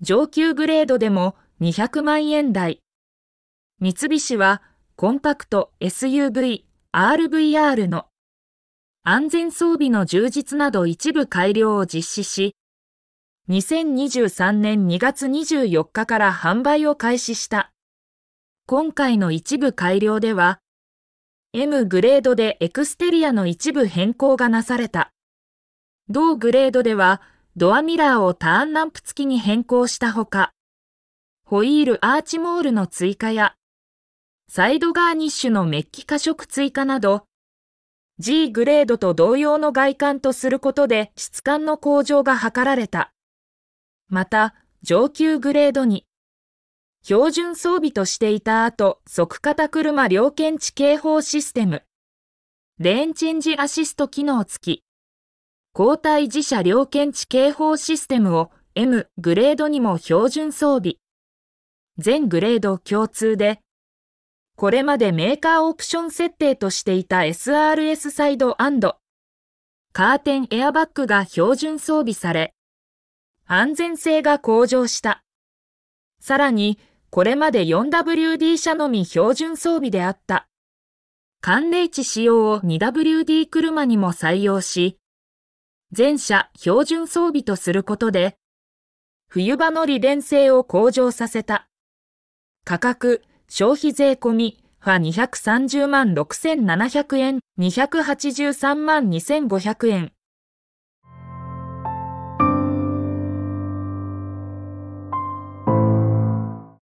上級グレードでも200万円台。三菱はコンパクト SUV、RVR の安全装備の充実など一部改良を実施し、2023年2月24日から販売を開始した。今回の一部改良では、M グレードでエクステリアの一部変更がなされた。同グレードでは、ドアミラーをターンランプ付きに変更したほか、ホイールアーチモールの追加や、サイドガーニッシュのメッキ加色追加など、G グレードと同様の外観とすることで質感の向上が図られた。また、上級グレードに、標準装備としていた後、即型車両検知警報システム、レーンチェンジアシスト機能付き、交代自社両検知警報システムを M グレードにも標準装備。全グレード共通で、これまでメーカーオプション設定としていた SRS サイドカーテンエアバッグが標準装備され、安全性が向上した。さらに、これまで 4WD 車のみ標準装備であった。寒冷地仕様を 2WD 車にも採用し、全車標準装備とすることで、冬場の利便性を向上させた。価格、消費税込みは230万6700円、283万2500円。